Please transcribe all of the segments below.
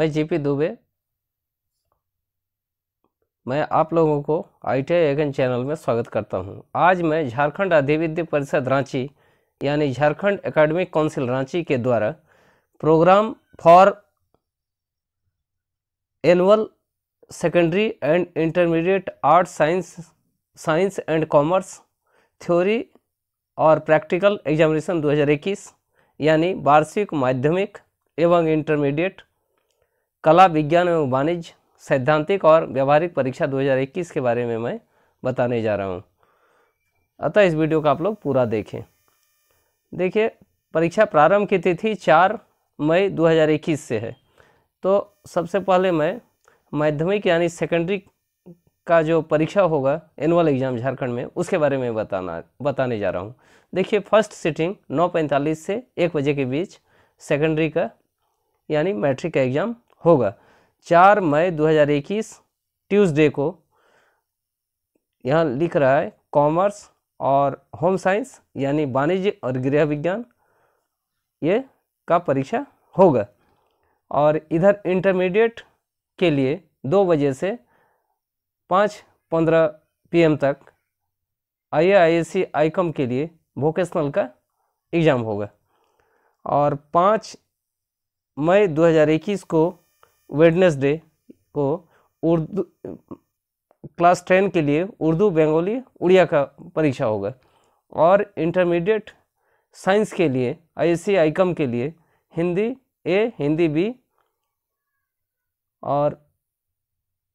मैं जीपी दुबे मैं आप लोगों को आई टी एगन चैनल में स्वागत करता हूं। आज मैं झारखंड अधिविद्य परिषद रांची यानी झारखंड एकेडमिक काउंसिल रांची के द्वारा programme for annual secondary and intermediate art science science and commerce theory और प्रैक्टिकल एग्जामिनेशन 2021 यानी वार्षिक माध्यमिक एवं इंटरमीडिएट कला विज्ञान एवं वाणिज्य सैद्धांतिक और व्यावहारिक परीक्षा 2021 के बारे में मैं बताने जा रहा हूँ अतः इस वीडियो का आप लोग पूरा देखें देखिए परीक्षा प्रारंभ की तिथि 4 मई 2021 से है तो सबसे पहले मैं माध्यमिक यानी सेकेंडरी का जो परीक्षा होगा एनुअल एग्ज़ाम झारखंड में उसके बारे में बताना बताने जा रहा हूँ देखिए फर्स्ट सिटिंग 9:45 से 1 बजे के बीच सेकेंडरी का यानी मैट्रिक का एग्ज़ाम होगा चार मई दो हज़ार इक्कीस ट्यूज़डे को यहाँ लिख रहा है कॉमर्स और होम साइंस यानी वाणिज्य और गृह विज्ञान ये का परीक्षा होगा और इधर इंटरमीडिएट के लिए दो बजे से पाँच पंद्रह पीएम तक आई आई एस सी आईकॉम के लिए वोकेशनल का एग्ज़ाम होगा और पाँच मई 2021 को वेडनेसडे को उर्दू क्लास टेन के लिए उर्दू बंगाली उड़िया का परीक्षा होगा और इंटरमीडिएट साइंस के लिए आईएससी आईकम के लिए हिंदी ए हिंदी बी और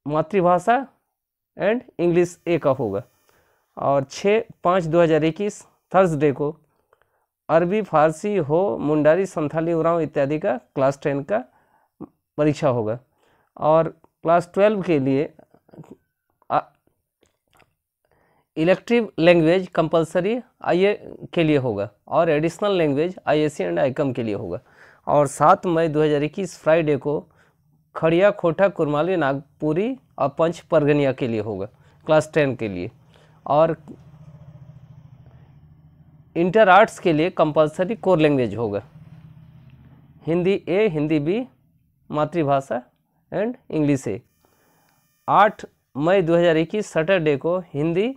मातृभाषा एंड इंग्लिश ए का होगा और छः पाँच दो हज़ार इक्कीस थर्सडे को अरबी फारसी हो मुंडारी संथाली उराव इत्यादि का क्लास टेन का परीक्षा होगा और क्लास ट्वेल्व के लिए इलेक्टिव लैंग्वेज कंपलसरी आई के लिए होगा और additional language ISC and ICom के लिए होगा और सात मई 2021 फ्राइडे को खड़िया खोटा कुरमाली नागपुरी और पंच परगनिया के लिए होगा क्लास टेन के लिए और इंटर आर्ट्स के लिए कंपलसरी कोर लैंग्वेज होगा हिंदी ए हिंदी बी मातृभाषा एंड इंग्लिश है आठ मई 2021 सैटरडे को Hindi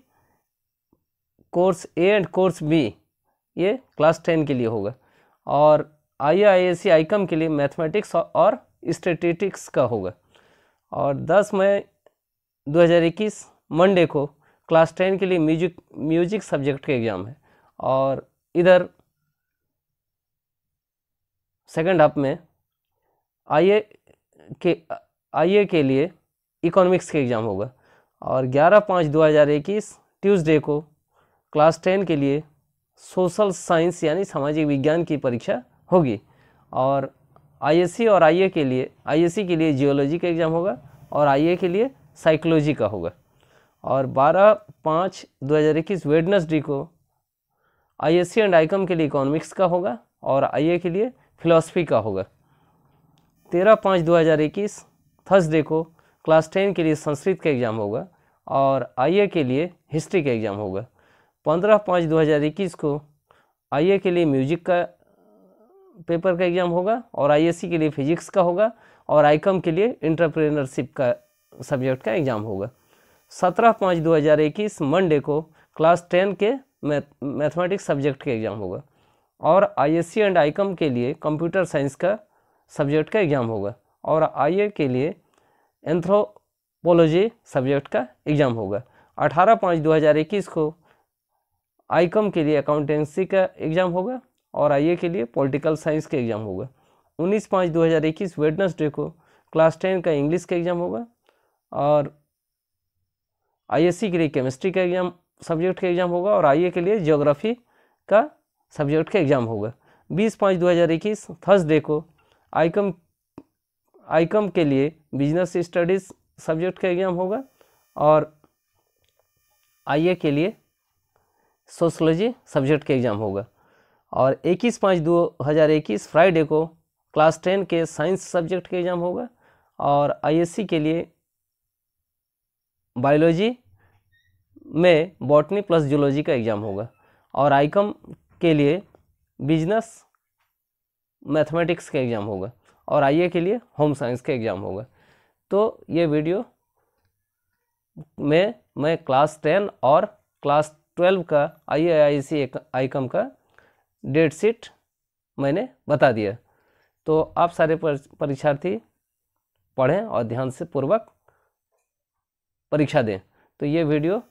course A and course B ये क्लास टेन के लिए होगा और आई आई एस सी आईकम के लिए मैथमेटिक्स और स्टेटिस्टिक्स का होगा और 10 मई 2021 मंडे को क्लास टेन के लिए म्यूजिक म्यूजिक सब्जेक्ट का एग्ज़ाम है और इधर सेकेंड हाफ में आई के आई के लिए इकोनॉमिक्स के एग्ज़ाम होगा और ग्यारह पाँच दो हज़ार इक्कीस ट्यूसडे को क्लास टेन के लिए सोशल साइंस यानी सामाजिक विज्ञान की परीक्षा होगी और आईएससी और आईए के लिए आईएससी के लिए जियोलॉजी का एग्ज़ाम होगा और आईए के लिए साइकोलॉजी का होगा और 12 पाँच 2021 वेडनेसडे को आईएससी एंड आईकम के लिए इकोनॉमिक्स का होगा और आईए के लिए फिलोसफी का होगा तेरह पाँच दो हज़ार इक्कीस थर्सडे को क्लास टेन के लिए संस्कृत का एग्ज़ाम होगा और आई के लिए हिस्ट्री का एग्ज़ाम होगा पंद्रह पाँच दो हज़ार इक्कीस को आई के लिए म्यूजिक का पेपर का एग्ज़ाम होगा और आई के लिए फिजिक्स का होगा और आईकम के लिए इंटरप्रेनरशिप का सब्जेक्ट का एग्ज़ाम होगा सत्रह पाँच दो हज़ार इक्कीस मंडे को क्लास टेन के मैथमेटिक्स सब्जेक्ट का एग्ज़ाम होगा और आई एंड आईकम के लिए कंप्यूटर साइंस का सब्जेक्ट का एग्ज़ाम होगा और आई के लिए एंथ्रोपोलॉजी सब्जेक्ट का एग्ज़ाम होगा अठारह पाँच दो हज़ार इक्कीस को आईकॉम के लिए अकाउंटेंसी का एग्ज़ाम होगा और आई के लिए पॉलिटिकल साइंस का एग्ज़ाम होगा उन्नीस पाँच दो हज़ार इक्कीस वेडनसडे को क्लास टेन का इंग्लिश का एग्ज़ाम होगा और आईएससी के लिए केमिस्ट्री का एग्ज़ाम सब्जेक्ट का एग्ज़ाम होगा और आईए के लिए जोग्राफी का सब्जेक्ट का एग्ज़ाम होगा बीस पाँच दो हज़ार इक्कीस थर्सडे को आईकम आईकम के लिए बिजनेस स्टडीज सब्जेक्ट का एग्जाम होगा और आईए के लिए सोशोलॉजी सब्जेक्ट का एग्ज़ाम होगा और 21 पाँच दो हज़ार इक्कीस फ्राइडे को क्लास टेन के साइंस सब्जेक्ट का एग्ज़ाम होगा और आईएससी के लिए बायोलॉजी में बॉटनी प्लस जूलॉजी का एग्ज़ाम होगा और आईकम के लिए बिजनेस मैथमेटिक्स का एग्ज़ाम होगा और आई के लिए होम साइंस का एग्ज़ाम होगा तो ये वीडियो में मैं क्लास टेन और क्लास ट्वेल्व का आई आई सी कम का डेट शीट मैंने बता दिया तो आप सारे परीक्षार्थी पढ़ें और ध्यान से पूर्वक परीक्षा दें तो ये वीडियो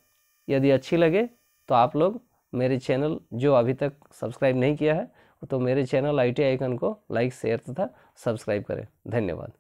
यदि अच्छी लगे तो आप लोग मेरे चैनल जो अभी तक सब्सक्राइब नहीं किया है तो मेरे चैनल आई आइकन को लाइक शेयर तथा सब्सक्राइब करें धन्यवाद